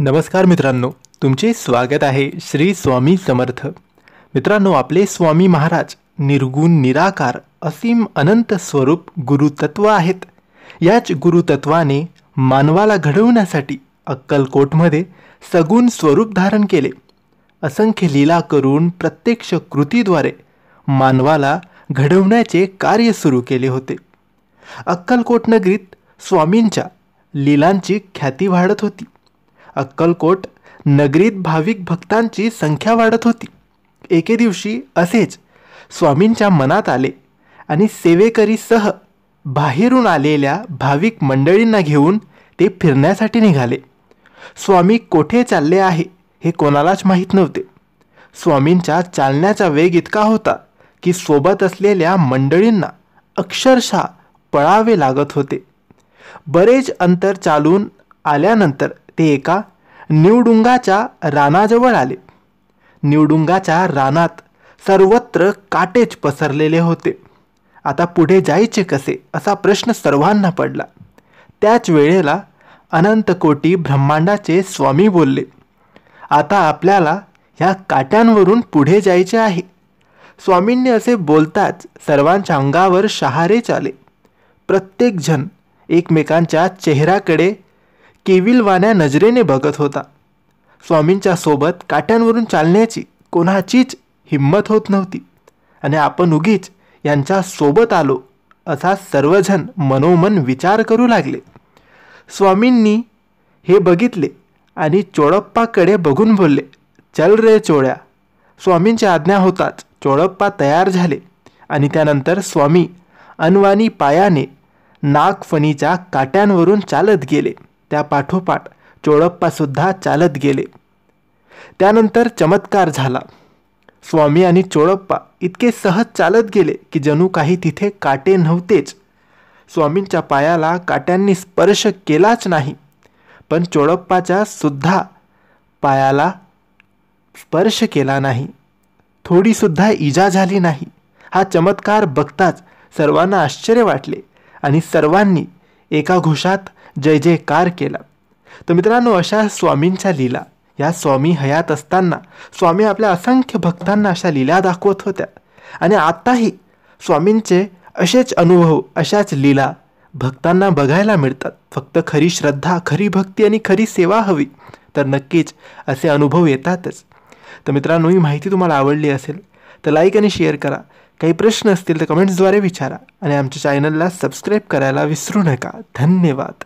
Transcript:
नमस्कार मित्रांनो तुमचे स्वागत आहे श्री स्वामी समर्थ मित्रांनो आपले स्वामी महाराज निर्गुण निराकार असीम अनंत स्वरूप गुरुतत्व आहेत याच गुरुतत्वाने मानवाला घडवण्यासाठी अक्कलकोटमध्ये सगुण स्वरूप धारण केले असंख्य लीला करून प्रत्यक्ष कृतीद्वारे मानवाला घडवण्याचे कार्य सुरू केले होते अक्कलकोट नगरीत स्वामींच्या लीलांची ख्याती वाढत होती अक्कलकोट नगरीत भाविक भक्तांची संख्या वाढत होती एके दिवशी असेच स्वामींच्या मनात आले आणि सेवेकरीसह बाहेरून आलेल्या भाविक मंडळींना घेऊन ते फिरण्यासाठी निघाले स्वामी कोठे चालले आहे हे कोणालाच माहीत नव्हते स्वामींच्या चालण्याचा वेग इतका होता की सोबत असलेल्या मंडळींना अक्षरशः पळावे लागत होते बरेच अंतर चालून आल्यानंतर ते एका निवडुंगाच्या रानाजवळ आले निवडुंगाच्या रानात सर्वत्र काटेच पसरलेले होते आता पुढे जायचे कसे असा प्रश्न सर्वांना पडला त्याच वेळेला अनंतकोटी ब्रह्मांडाचे स्वामी बोलले आता आपल्याला ह्या काट्यांवरून पुढे जायचे आहे स्वामींनी असे बोलताच सर्वांच्या अंगावर शहारेच आले प्रत्येकजण एकमेकांच्या चेहऱ्याकडे केविलवाण्या नजरेने बघत होता स्वामींच्या सोबत काट्यांवरून चालण्याची कोणाचीच हिंमत होत नव्हती आणि आपण उगीच यांच्या सोबत आलो असा सर्वजण मनोमन विचार करू लागले स्वामींनी हे बघितले आणि चोळप्पाकडे बघून बोलले चल रे चोळ्या स्वामींची आज्ञा होताच चोळप्पा तयार झाले आणि त्यानंतर स्वामी अनवानी पायाने नागफणीच्या काट्यांवरून चालत गेले त्या त्यापाठोपाठ चोळप्पासुद्धा चालत गेले त्यानंतर चमत्कार झाला स्वामी आणि चोळप्पा इतके सहज चालत गेले की जणू काही तिथे काटे नव्हतेच स्वामींच्या पायाला काट्यांनी स्पर्श केलाच नाही पण चोळप्पाच्या सुद्धा पायाला स्पर्श केला नाही थोडीसुद्धा इजा झाली नाही हा चमत्कार बघताच सर्वांना आश्चर्य वाटले आणि सर्वांनी एका घोषात जय जयकार केला तर मित्रांनो अशा स्वामींच्या लीला या स्वामी हयात असताना स्वामी आपल्या असंख्य भक्तांना अशा लीला दाखवत होत्या आणि आत्ताही स्वामींचे असेच अनुभव अशाच लीला भक्तांना बघायला मिळतात फक्त खरी श्रद्धा खरी भक्ती आणि खरी सेवा हवी तर नक्कीच असे अनुभव येतातच तर मित्रांनो ही माहिती तुम्हाला आवडली असेल तर लाईक आणि शेअर करा काही प्रश्न असतील तर कमेंट्सद्वारे विचारा आणि आमच्या चॅनलला सबस्क्राईब करायला विसरू नका धन्यवाद